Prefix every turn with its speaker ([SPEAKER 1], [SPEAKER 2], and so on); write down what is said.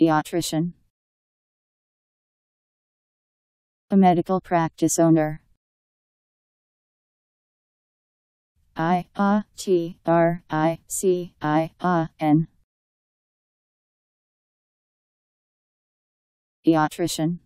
[SPEAKER 1] Eatrician A medical practice owner
[SPEAKER 2] I A T R I C I A N
[SPEAKER 1] Eatrician